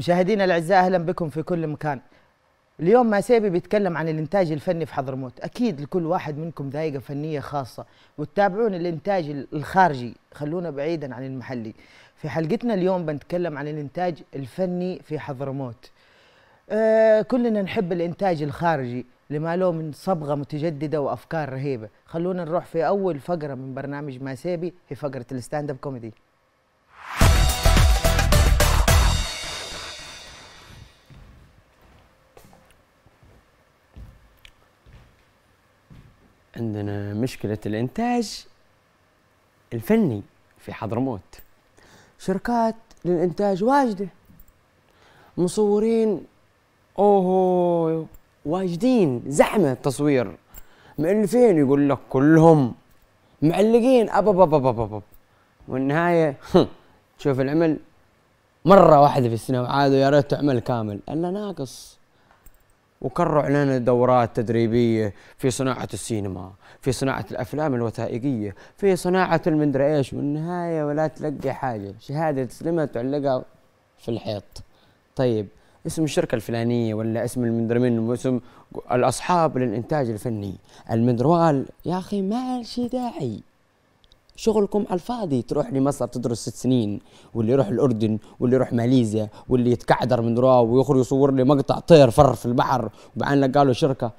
مشاهدينا الاعزاء اهلا بكم في كل مكان. اليوم ماسيبي بيتكلم عن الانتاج الفني في حضرموت، اكيد لكل واحد منكم ذائقه فنيه خاصه، وتتابعون الانتاج الخارجي، خلونا بعيدا عن المحلي. في حلقتنا اليوم بنتكلم عن الانتاج الفني في حضرموت. آه كلنا نحب الانتاج الخارجي لما له من صبغه متجدده وافكار رهيبه، خلونا نروح في اول فقره من برنامج ماسيبي في فقره الستاند اب كوميدي. عندنا مشكلة الإنتاج الفني في حضرموت شركات للإنتاج واجدة مصورين أوه واجدين زحمة تصوير مؤلفين يقول لك كلهم معلقين أب أب أب أب أب والنهاية تشوف العمل مرة واحدة في السنة وعادوا يا ريت تعمل كامل إلا ناقص وكروا علينا دورات تدريبيه في صناعه السينما، في صناعه الافلام الوثائقيه، في صناعه المدري ايش، والنهايه ولا تلقى حاجه، شهاده تسلمها تعلقها في الحيط. طيب اسم الشركه الفلانيه ولا اسم المندر من واسم الاصحاب للانتاج الفني، المندروال يا اخي ما شي داعي. شغلكم على الفاضي تروح لمصر تدرس ست سنين واللي يروح الاردن واللي يروح ماليزيا واللي يتكعدر من راو ويخرج يصور لي مقطع طير فر في البحر وبعدين قالوا شركه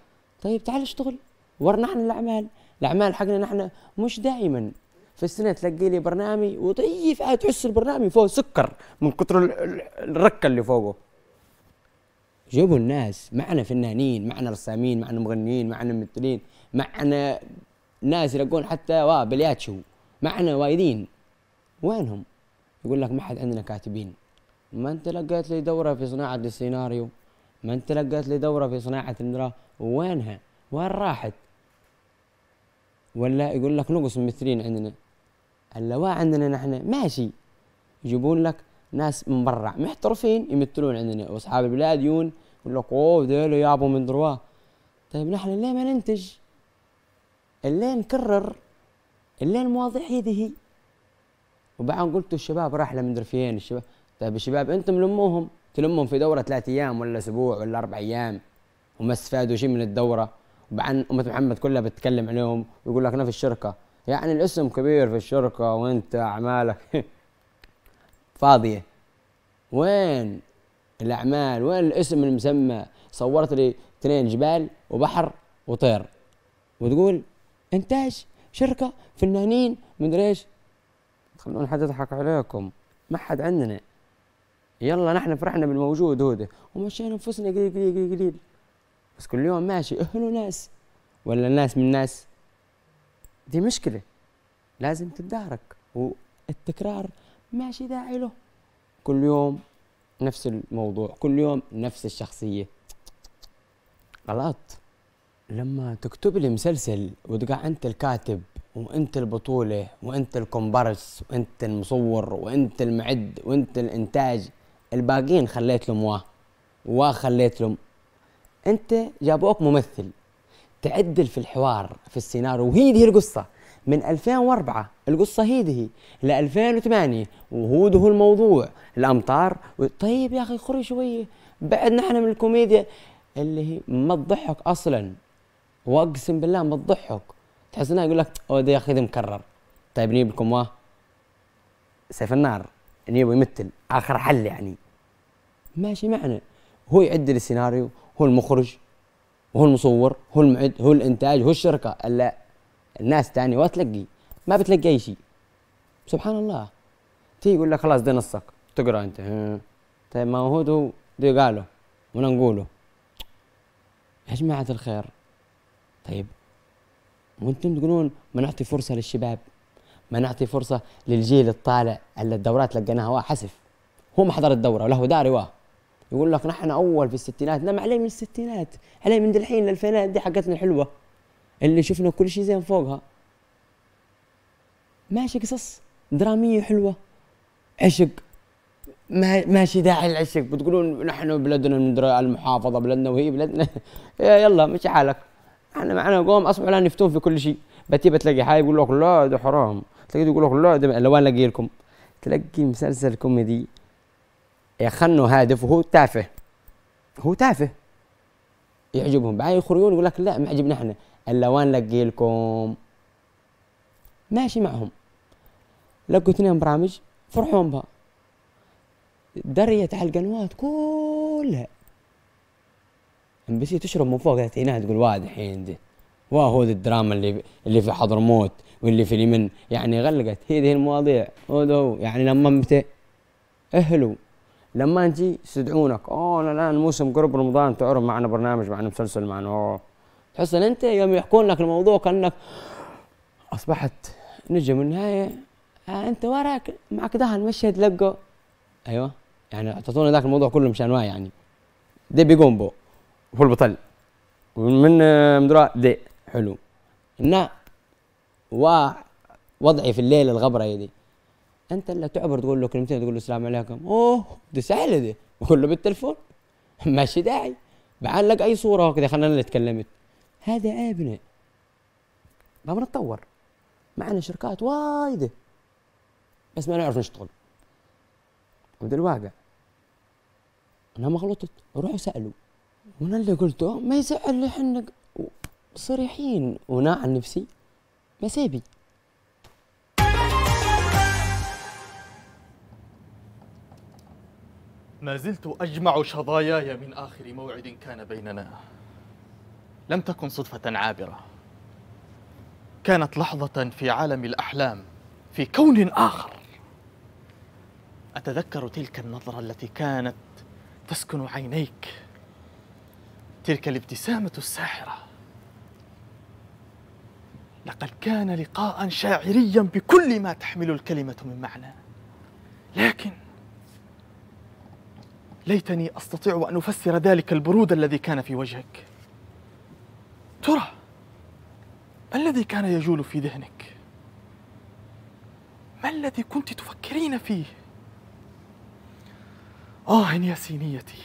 طيب تعال اشتغل ورنا احنا الاعمال الاعمال حقنا نحن مش دائما في السنه تلاقي لي برنامج وطيف آه، تحس البرنامج فوق سكر من كثر الركه اللي فوقه جابوا الناس معنا فنانين معنا رسامين معنا مغنيين معنا ممثلين معنا ناس يلقون حتى واه بلياتشو معنا وايدين وينهم يقول لك ما حد عندنا كاتبين ما انت لقيت لي دوره في صناعه السيناريو ما انت لقيت لي دوره في صناعه المدرا وينها وين راحت ولا يقول لك نقص ممثلين عندنا اللواء عندنا نحن ماشي يجيبون لك ناس من برا محترفين يمثلون عندنا واصحاب البلاد يون يقول لك اوه ذيلا يابو من دروا طيب نحن ليه ما ننتج؟ ليه نكرر الليل المواضيع هذه هي وبعدين قلت الشباب راح لمن درفيين الشباب طيب الشباب انتم لموهم تلمهم في دوره ثلاث ايام ولا اسبوع ولا اربع ايام وما استفادوا شيء من الدوره وبعدين امه محمد كلها بتتكلم عليهم ويقول لك انا في الشركه يعني الاسم كبير في الشركه وانت اعمالك فاضيه وين الاعمال وين الاسم المسمى صورت لي اثنين جبال وبحر وطير وتقول ايش شركه فنانين مدري ايش خلونا حد يضحك عليكم ما حد عندنا يلا نحن فرحنا بالموجود هوده ومشينا انفسنا قليل قليل قليل قليل بس كل يوم ماشي اهلوا ناس ولا الناس من ناس دي مشكله لازم تتدارك والتكرار ماشي داعي له كل يوم نفس الموضوع كل يوم نفس الشخصيه غلط لما تكتب لي مسلسل وتقع انت الكاتب وانت البطوله وانت الكومبارس وانت المصور وانت المعد وانت الانتاج الباقيين خليت لهم واه واه خليت لهم انت جابوك ممثل تعدل في الحوار في السيناريو وهي دي القصه من 2004 القصة هي ل 2008 وهوده هو الموضوع الأمطار طيب يا أخي خري شوية بعدنا احنا من الكوميديا اللي هي ما تضحك أصلا واقسم بالله ما تضحك تحس انها يقول لك او يا اخي مكرر طيب نجيب لكم واه سيف النار نجيبه يمثل اخر حل يعني ماشي معنا هو يعدل السيناريو هو المخرج هو المصور هو المعد هو الانتاج هو الشركه الا الناس تاني تلقي ما بتلقى اي شيء سبحان الله تيجي يقول لك خلاص ده نصك تقرا انت طيب ما هو ده قاله وانا نقوله يا جماعه الخير طيب وانتم تقولون ما نعطي فرصه للشباب ما نعطي فرصه للجيل الطالع اللي الدورات لقيناها واه حسف هو ما حضر الدوره وله داري واه يقول لك نحن اول في الستينات نعم عليه من الستينات عليه من الحين للفينات دي حقتنا الحلوه اللي شفنا كل شيء زين فوقها ماشي قصص دراميه حلوه عشق ما ماشي داعي العشق بتقولون نحن بلدنا المحافظه بلدنا وهي بلدنا يلا مش حالك احنا معانا قوم اصبحوا الان يفتون في كل شيء بتي بتلاقي حاجه يقول لك لا ده حرام تلاقي يقول لك لا ده لو انا لكم تلاقي مسلسل كوميدي يخنوا هادف وهو تافه هو تافه يعجبهم بعدين يخرجون يقول لك لا ما عجبنا احنا اللوان لقي لكم ماشي معهم لقوا اثنين برامج فرحون بها دريت على القنوات كلها سي تشرب من فوق عينها تقول واد الحين دي واهو دي الدراما اللي اللي في حضرموت واللي في اليمن يعني غلقت هي دي المواضيع هو يعني لما متى اهلوا لما نجي يستدعونك اوه انا الان موسم قرب رمضان تعرف معنا برنامج معنا مسلسل معنا اوه تحس ان انت يوم يحكون لك الموضوع كانك اصبحت نجم النهايه آه انت وراك معك ده المشهد لقوا ايوه يعني اعطونا ذاك الموضوع كله مشان يعني دي بيقوم بو في البطل ومن آه، مدراء دي حلو هنا ووضعي في الليل الغبره يدي انت اللي تعبر تقول له كلمتين تقول له السلام عليكم اوه دي سهله دي وكله بالتلفون ماشي داعي بعان لك اي صوره كذا انا اللي تكلمت هذا عيبنا ما نتطور معنا شركات وايده بس ما نعرف نشتغل ودي الواقع انا ما غلطت روحوا سالوا وانا اللي قلته ما يزعل اللي حنا صريحين وانا عن نفسي ما سيبي ما زلت أجمع شظاياي من آخر موعد كان بيننا لم تكن صدفة عابرة كانت لحظة في عالم الأحلام في كون آخر أتذكر تلك النظرة التي كانت تسكن عينيك تلك الابتسامة الساحرة لقد كان لقاء شاعريا بكل ما تحمل الكلمة من معنى لكن ليتني أستطيع أن أفسر ذلك البرود الذي كان في وجهك ترى ما الذي كان يجول في ذهنك ما الذي كنت تفكرين فيه آه يا سينيتي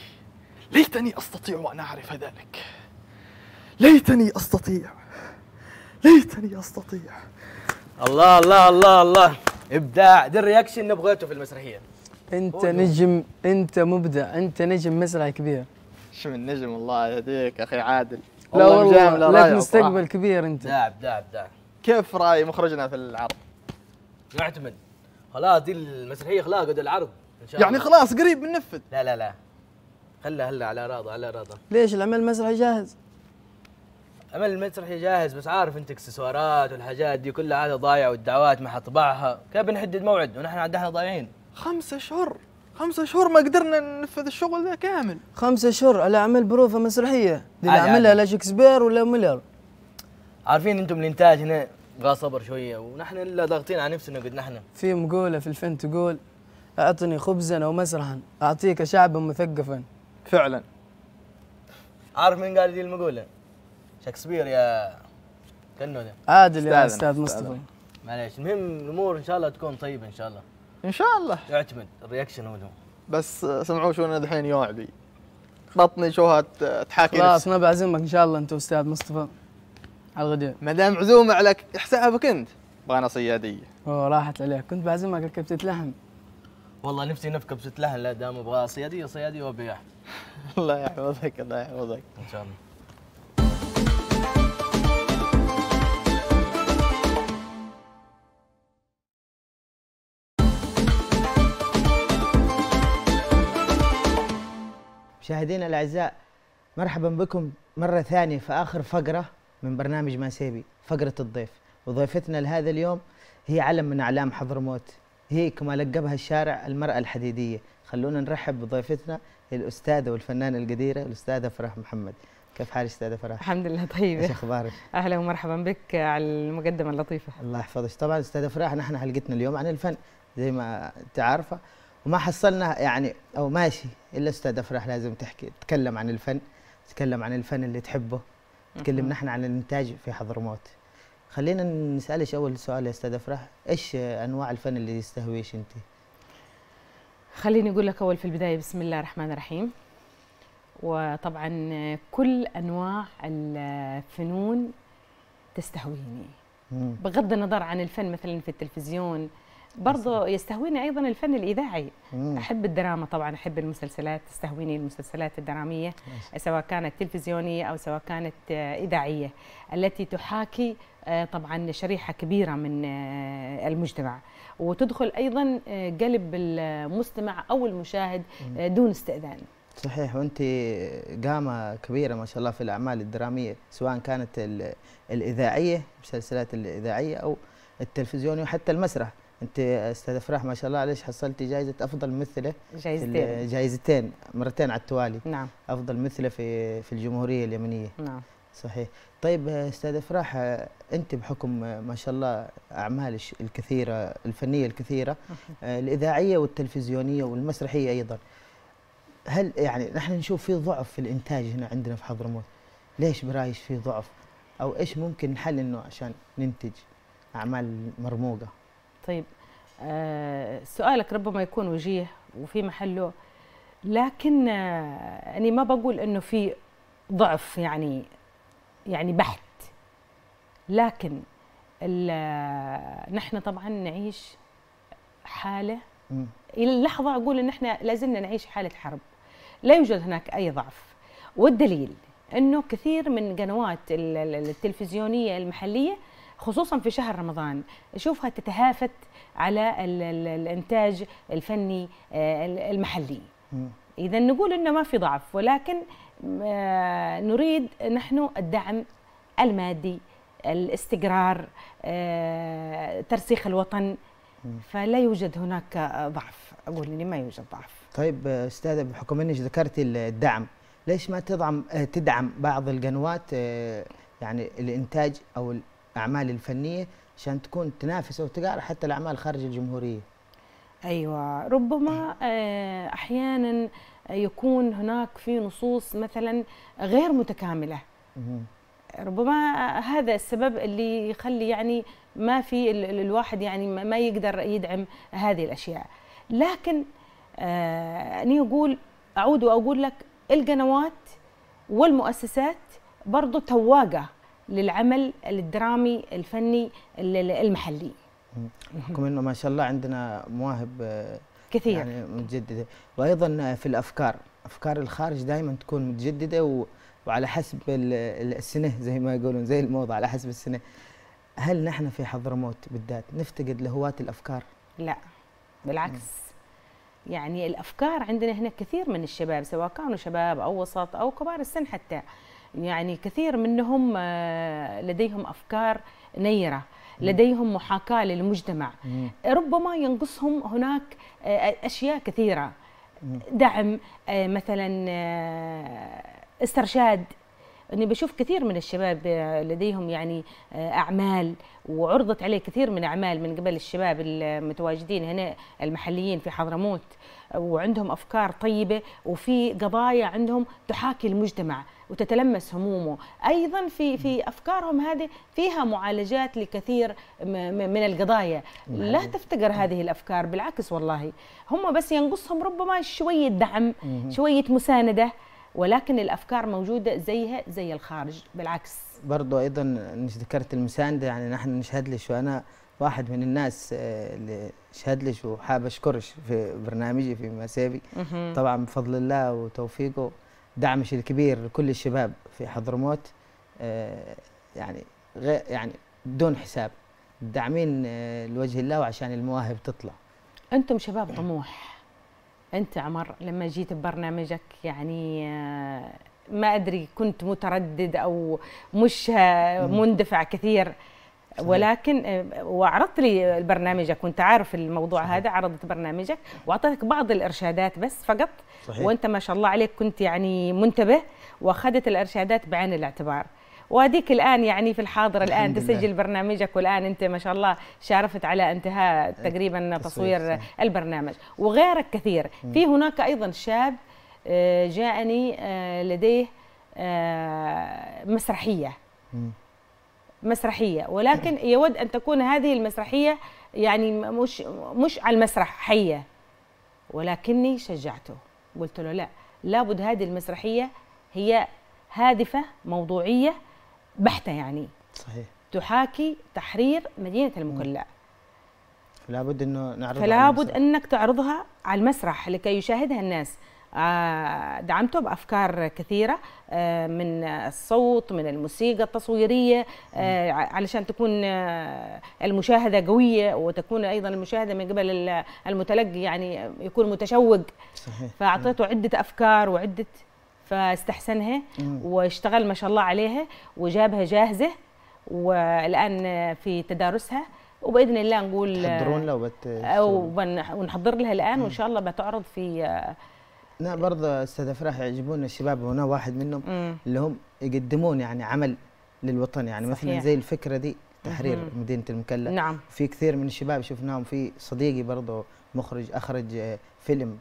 ليتني أستطيع أن أعرف ذلك ليتني أستطيع ليتني أستطيع الله الله الله الله إبداع ده الرياكشن اللي بغيته في المسرحية أنت أوه. نجم أنت مبدع أنت نجم مسرح كبير شو من نجم الله يهديك أخي عادل لا والله لك مستقبل كبير أنت داعب داعب داعب كيف رأي مخرجنا في العرض؟ يعتمد خلاص دي المسرحية خلاص قد العرض إن شاء يعني الله. خلاص قريب بننفذ لا لا لا خلها هلا على راضه على راضه ليش العمل المسرحي جاهز عمل المسرحي جاهز بس عارف انت اكسسوارات والحاجات دي كلها هذا ضايع والدعوات ما حطبعها كيف بنحدد موعد ونحن عاد احنا ضايعين خمسة اشهر خمسة شهور ما قدرنا ننفذ الشغل ذا كامل خمسة شهور على عمل بروفة مسرحية دي اللي عملها لا شكسبير ولا ميلر عارفين انتم الانتاج هنا بغى صبر شوية ونحن الا ضاغطين على نفسنا قد نحن في مقولة في الفن تقول اعطني خبزا او مسرحا اعطيك شعبا مثقفا فعلا عارف من قال دي المقوله شكسبير يا كنو ده عادل يا استاذ مصطفى معليش المهم الامور ان شاء الله تكون طيبه ان شاء الله ان شاء الله يعتمد الرياكشن هو بس سمعوا شو انا دحين يوعدي بطني شو تحاكي خلاص ما بعزمك ان شاء الله انت استاذ مصطفى على الغداء ما دام عزومه على حسابك انت انا صياديه اوه راحت عليك كنت بعزمك على كبسه لحم والله نفسي نفكه كبسه لحم لا دام ابغى صياديه صياديه وبيع الله يحفظك الله يحفظك ان شاء الله مشاهدينا الاعزاء مرحبا بكم مره ثانيه في اخر فقره من برنامج ماسيبي فقره الضيف وضيفتنا لهذا اليوم هي علم من اعلام حضرموت هي كما لقبها الشارع المراه الحديديه خلونا نرحب بضيفتنا الأستاذة والفنانة القديرة الأستاذة فرح محمد كيف حالك أستاذة فرح؟ الحمد لله طيبة ايش أخبارك؟ أهلا ومرحبا بك على المقدمة اللطيفة الله يحفظك طبعا أستاذة فرح نحن حلقتنا اليوم عن الفن زي ما أنت عارفة وما حصلنا يعني أو ماشي إلا أستاذة فرح لازم تحكي تتكلم عن الفن تتكلم عن الفن اللي تحبه تكلم نحن عن الإنتاج في حضرموت خلينا نسألك أول سؤال يا أستاذة فرح إيش أنواع الفن اللي يستهويش أنت؟ خليني اقول لك اول في البدايه بسم الله الرحمن الرحيم وطبعا كل انواع الفنون تستهويني بغض النظر عن الفن مثلا في التلفزيون برضه يستهويني ايضا الفن الاذاعي مم. احب الدراما طبعا احب المسلسلات تستهويني المسلسلات الدراميه مم. سواء كانت تلفزيونيه او سواء كانت آه، اذاعيه التي تحاكي آه، طبعا شريحه كبيره من آه، المجتمع وتدخل ايضا قلب المستمع او المشاهد دون استئذان صحيح وانت قامه كبيره ما شاء الله في الاعمال الدراميه سواء كانت الاذاعيه المسلسلات الاذاعيه او التلفزيوني وحتى المسرح انت استاذ افراح ما شاء الله عليك حصلتي جائزه افضل ممثله جائزتين جائزتين مرتين على التوالي نعم افضل ممثله في في الجمهوريه اليمنيه نعم صحيح طيب استاذ افراح انت بحكم ما شاء الله اعمالك الكثيره الفنيه الكثيره آه، الاذاعيه والتلفزيونيه والمسرحيه ايضا هل يعني نحن نشوف في ضعف في الانتاج هنا عندنا في حضرموت ليش برايش في ضعف او ايش ممكن نحل انه عشان ننتج اعمال مرموقه طيب آه سؤالك ربما يكون وجيه وفي محله لكن آه أنا ما بقول أنه في ضعف يعني يعني بحت لكن آه، نحن طبعا نعيش حالة م. إلى اللحظة أقول أن احنا لازلنا نعيش حالة حرب لا يوجد هناك أي ضعف والدليل أنه كثير من قنوات التلفزيونية المحلية خصوصا في شهر رمضان اشوفها تتهافت على الـ الـ الانتاج الفني آه، المحلي اذا نقول انه ما في ضعف ولكن آه، نريد نحن الدعم المادي الاستقرار آه، ترسيخ الوطن فلا يوجد هناك ضعف اقول لي ما يوجد ضعف طيب استاذه بحكم انك ذكرتي الدعم ليش ما تدعم تدعم بعض القنوات يعني الانتاج او الاعمال الفنيه عشان تكون تنافس وتقارن حتى الاعمال خارج الجمهوريه ايوه ربما آه، احيانا يكون هناك في نصوص مثلا غير متكامله ربما آه، هذا السبب اللي يخلي يعني ما في الواحد يعني ما يقدر يدعم هذه الاشياء لكن آه، اني اقول اعود واقول لك القنوات والمؤسسات برضو تواقه للعمل الدرامي الفني المحلي بحكم انه ما شاء الله عندنا مواهب آه، كثير يعني متجدده وايضا آه، في الافكار افكار الخارج دائما تكون متجدده و... وعلى حسب السنه زي ما يقولون زي الموضه على حسب السنه هل نحن في حضرموت بالذات نفتقد لهواة الافكار لا بالعكس م. يعني الافكار عندنا هنا كثير من الشباب سواء كانوا شباب او وسط او كبار السن حتى يعني كثير منهم آه، لديهم افكار نيره لديهم محاكاه للمجتمع ربما ينقصهم هناك آه، اشياء كثيره دعم آه، مثلا استرشاد اني بشوف كثير من الشباب لديهم يعني آه، اعمال وعرضت عليه كثير من اعمال من قبل الشباب المتواجدين هنا المحليين في حضرموت وعندهم افكار طيبه وفي قضايا عندهم تحاكي المجتمع وتتلمس همومه ايضا في في افكارهم هذه فيها معالجات لكثير من القضايا نعم. لا تفتقر هذه الافكار بالعكس والله هم بس ينقصهم ربما شويه دعم شويه مسانده ولكن الافكار موجوده زيها زي الخارج بالعكس برضو ايضا ذكرت المسانده يعني نحن نشهد شو انا واحد من الناس آه، اللي شهد شو وحاب اشكرش في برنامجي في مسابي طبعا بفضل الله وتوفيقه دعمش الكبير لكل الشباب في حضرموت آه، يعني غير يعني بدون حساب داعمين آه، لوجه الله وعشان المواهب تطلع انتم شباب طموح انت عمر لما جيت ببرنامجك يعني آه، ما ادري كنت متردد او مش آه، مندفع كثير ولكن آه، وعرضت لي برنامجك وانت عارف الموضوع صحيح. هذا عرضت برنامجك واعطيتك بعض الارشادات بس فقط صحيح. وانت ما شاء الله عليك كنت يعني منتبه واخذت الارشادات بعين الاعتبار واديك الان يعني في الحاضر الان تسجل برنامجك والان انت ما شاء الله شارفت على انتهاء تقريبا تصوير, تصوير البرنامج وغيرك كثير في هناك ايضا شاب آه، جاءني آه، لديه آه، مسرحيه مسرحيه ولكن يود ان تكون هذه المسرحيه يعني مش مش على المسرح حيه ولكني شجعته قلت له لا لابد هذه المسرحيه هي هادفه موضوعيه بحته يعني صحيح تحاكي تحرير مدينه المقلاء فلا بد انه نعرضها فلا بد انك تعرضها على المسرح لكي يشاهدها الناس آه، دعمته بافكار كثيره آه، من الصوت من الموسيقى التصويريه آه، علشان تكون المشاهده قويه وتكون ايضا المشاهده من قبل المتلقي يعني يكون متشوق صحيح فاعطيته عده افكار وعده فاستحسنها واشتغل ما شاء الله عليها وجابها جاهزه والان في تدارسها وباذن الله نقول تحضرون لو بت او ونحضر لها الان وان شاء الله بتعرض في لا برضه استاذ افراح يعجبون الشباب هنا واحد منهم اللي هم يقدمون يعني عمل للوطن يعني صحيح. مثلا زي الفكره دي تحرير مم. مدينه المكلا نعم في كثير من الشباب شفناهم في صديقي برضه مخرج اخرج آه، فيلم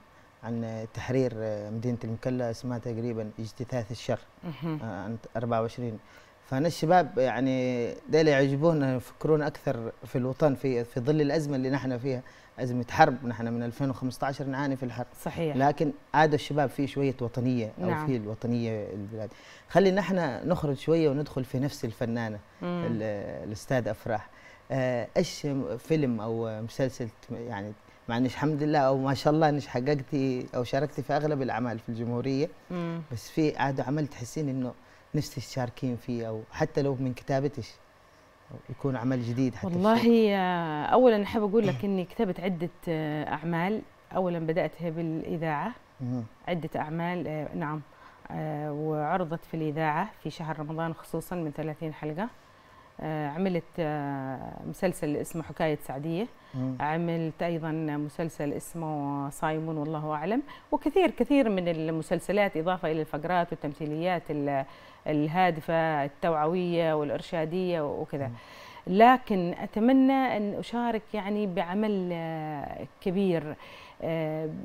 عن تحرير آه، مدينه المكلا اسمها تقريبا اجتثاث الشر آه، عن 24 فانا الشباب يعني ديل يعجبونا آه، يفكرون اكثر في الوطن في في ظل الازمه اللي نحن فيها ازمه حرب نحن من 2015 نعاني في الحرب صحيح لكن عاد الشباب في شويه وطنيه او نعم. في الوطنيه البلاد خلي نحن نخرج شويه وندخل في نفس الفنانه الاستاذ افراح ايش فيلم او مسلسل يعني مع اني الحمد لله او ما شاء الله اني حققتي او شاركتي في اغلب الاعمال في الجمهوريه مم. بس في عاد عمل تحسين انه نفسك تشاركين فيه او حتى لو من كتابتش يكون عمل جديد حتى والله اولا احب اقول لك إيه. اني كتبت عده آه، اعمال اولا بداتها بالاذاعه مم. عده اعمال آه، نعم آه، وعرضت في الاذاعه في شهر رمضان خصوصا من 30 حلقه آه، عملت آه، مسلسل اسمه حكاية سعدية مم. عملت أيضا مسلسل اسمه صايمون والله أعلم وكثير كثير من المسلسلات إضافة إلى الفقرات والتمثيليات الهادفة التوعوية والإرشادية وكذا مم. لكن أتمنى أن أشارك يعني بعمل آه، كبير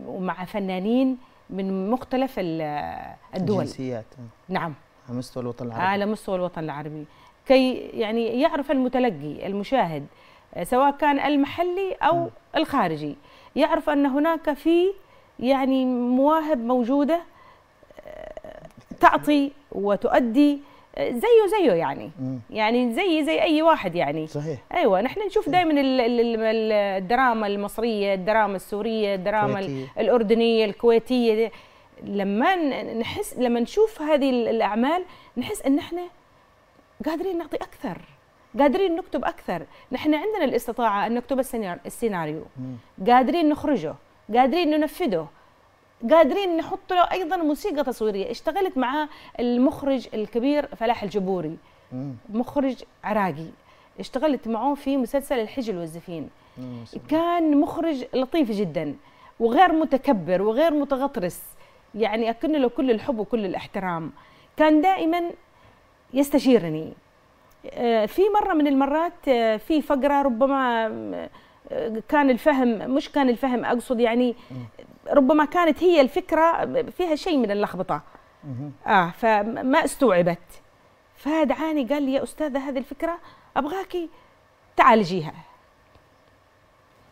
ومع فنانين من مختلف الدول الجنسيات نعم على مستوى الوطن العربي على مستوى الوطن العربي كي يعني يعرف المتلقي المشاهد آه، سواء كان المحلي او الخارجي يعرف ان هناك في يعني مواهب موجوده آه، تعطي وتؤدي آه، زيه زيه يعني يعني زي زي اي واحد يعني صحيح ايوه نحن نشوف دائما الدراما المصريه الدراما السوريه الدراما كويتية. الاردنيه الكويتيه لما نحس لما نشوف هذه الاعمال نحس ان احنا قادرين نعطي اكثر قادرين نكتب اكثر نحن عندنا الاستطاعه ان نكتب السيناريو قادرين نخرجه قادرين ننفذه قادرين نحط له ايضا موسيقى تصويريه اشتغلت مع المخرج الكبير فلاح الجبوري مخرج عراقي اشتغلت معه في مسلسل الحجل والزفين كان مخرج لطيف جدا وغير متكبر وغير متغطرس يعني اكن له كل الحب وكل الاحترام كان دائما يستشيرني آه، في مرة من المرات آه، في فقرة ربما آه، كان الفهم مش كان الفهم أقصد يعني ربما كانت هي الفكرة فيها شيء من اللخبطة آه فما استوعبت فدعاني قال لي يا أستاذة هذه الفكرة أبغاكي تعالجيها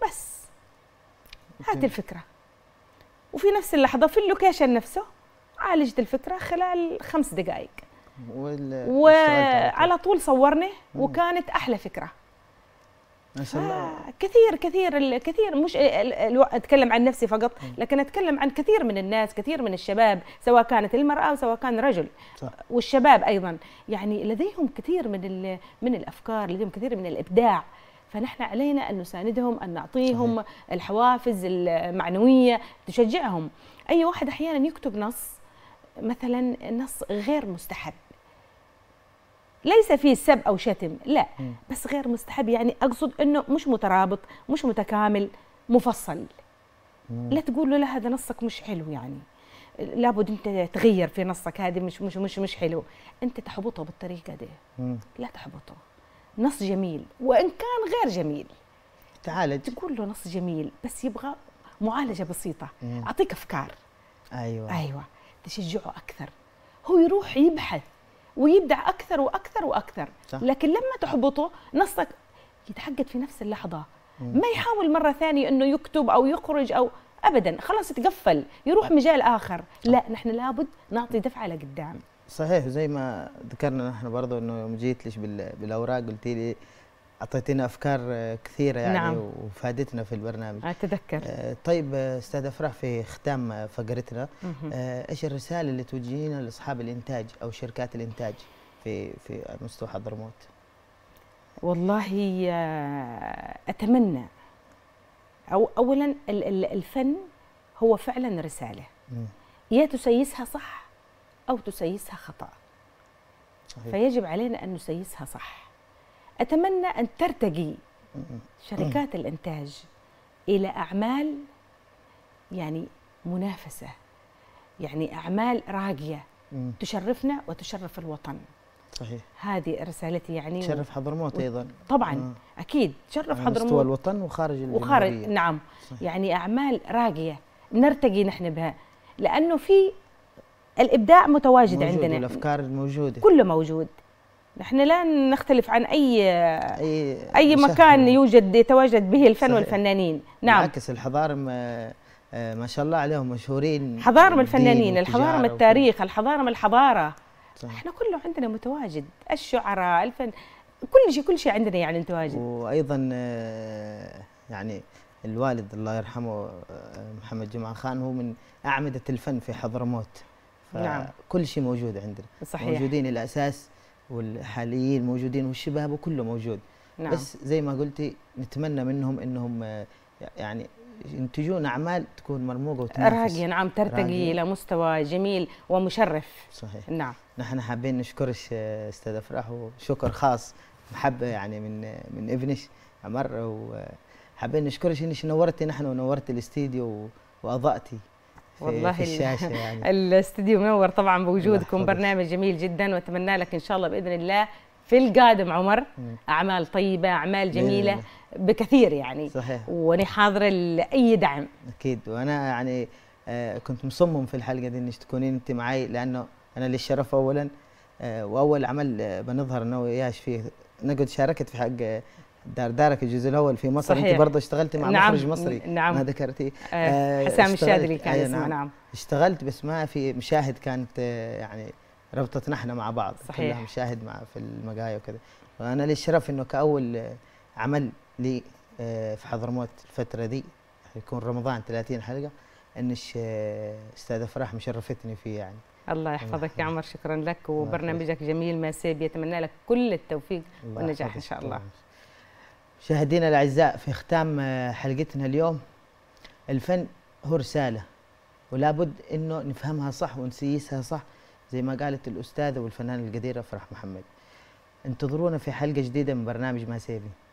بس هات الفكرة وفي نفس اللحظة في اللوكيشن نفسه عالجت الفكرة خلال خمس دقائق وعلى طول صورنا وكانت احلى فكره ما شاء الله آه، كثير كثير كثير مش اتكلم عن نفسي فقط لكن اتكلم عن كثير من الناس كثير من الشباب سواء كانت المراه وسواء كان رجل صح. والشباب ايضا يعني لديهم كثير من من الافكار لديهم كثير من الابداع فنحن علينا ان نساندهم ان نعطيهم صحيح. الحوافز المعنويه تشجعهم اي واحد احيانا يكتب نص مثلا نص غير مستحب ليس فيه سب او شتم لا بس غير مستحب يعني اقصد انه مش مترابط مش متكامل مفصل لا تقول له لا هذا نصك مش حلو يعني لابد انت تغير في نصك هذه مش مش مش مش حلو انت تحبطه بالطريقه دي لا تحبطه نص جميل وان كان غير جميل تعالج تقول له نص جميل بس يبغى معالجه بسيطه اعطيك افكار ايوه ايوه تشجعه اكثر هو يروح يبحث ويبدع اكثر واكثر واكثر صح. لكن لما تحبطه نصك يتحقد في نفس اللحظه ما يحاول مره ثانيه انه يكتب او يخرج او ابدا خلاص تقفل يروح مجال اخر لا نحن لابد نعطي دفعه لقدام صحيح زي ما ذكرنا نحن برضه انه يوم جيت ليش بالاوراق قلت لي اعطيتنا افكار آه، كثيره يعني نعم. وفادتنا في البرنامج اتذكر آه، طيب آه، استاذ افراح في ختام فقرتنا ايش الرساله اللي توجهينها لاصحاب الانتاج او شركات الانتاج في في مستوى حضرموت والله اتمنى او اولا الفن هو فعلا رساله يا تسيسها صح او تسيسها خطا صحيح. فيجب علينا ان نسيسها صح أتمنى أن ترتقي شركات الإنتاج إلى أعمال يعني منافسة يعني أعمال راقية تشرفنا وتشرف الوطن صحيح هذه رسالتي يعني تشرف حضرموت ايضا طبعا مم. اكيد تشرف حضرموت مستوى الوطن وخارج الجمهورية وخارج نعم صحيح. يعني اعمال راقيه نرتقي نحن بها لانه في الابداع متواجد موجود عندنا الافكار الموجوده كله موجود نحن لا نختلف عن اي اي, أي مكان يوجد يتواجد به الفن صحيح. والفنانين نعم بالعكس الحضارم آه، آه، ما شاء الله عليهم مشهورين حضارم الفنانين الحضارم التاريخ الحضارم الحضاره صح. احنا كله عندنا متواجد الشعراء الفن كل شيء كل شيء عندنا يعني متواجد وايضا آه، يعني الوالد الله يرحمه محمد جمعه خان هو من اعمده الفن في حضرموت نعم كل شيء موجود عندنا صحيح موجودين الاساس والحاليين موجودين والشباب وكله موجود نعم. بس زي ما قلتي نتمنى منهم انهم آه، يعني ينتجون اعمال تكون مرموقه وتنافس راقيه نعم ترتقي الى مستوى جميل ومشرف صحيح نعم نحن حابين نشكرك استاذ افراح وشكر خاص محبه يعني من من ابنش عمر وحابين نشكرك انك نورتي نحن ونورتي الاستديو واضاءتي والله في الشاشه يعني الاستديو منور طبعا بوجودكم برنامج جميل جدا واتمنى لك ان شاء الله باذن الله في القادم عمر اعمال طيبه اعمال جميله بكثير يعني صحيح واني حاضره لاي دعم اكيد وانا يعني آه، كنت مصمم في الحلقه دي انك تكونين انت معي لانه انا لي الشرف اولا آه، واول عمل آه، بنظهر انا وياش فيه نقد شاركت في حق دار دارك الجزء الاول في مصر صحيح. انت برضه اشتغلتي مع نعم. مخرج مصري نعم ما ذكرتي آه حسام الشاذلي كان آه اسمه نعم. نعم اشتغلت بس ما في مشاهد كانت آه، يعني ربطتنا احنا مع بعض صحيح كلها مشاهد مع في المقاهي وكذا وانا لي الشرف انه كاول آه، عمل لي آه، في حضرموت الفتره دي يكون رمضان 30 حلقه ان استاذه افراح مشرفتني فيه يعني الله يحفظك يا عمر شكرا لك وبرنامجك جميل ما سيب يتمنى لك كل التوفيق والنجاح ان شاء الله مشاهدينا الاعزاء في ختام آه، حلقتنا اليوم الفن هو رساله ولابد انه نفهمها صح ونسيسها صح زي ما قالت الاستاذه والفنانه القديره فرح محمد انتظرونا في حلقه جديده من برنامج ما سيبي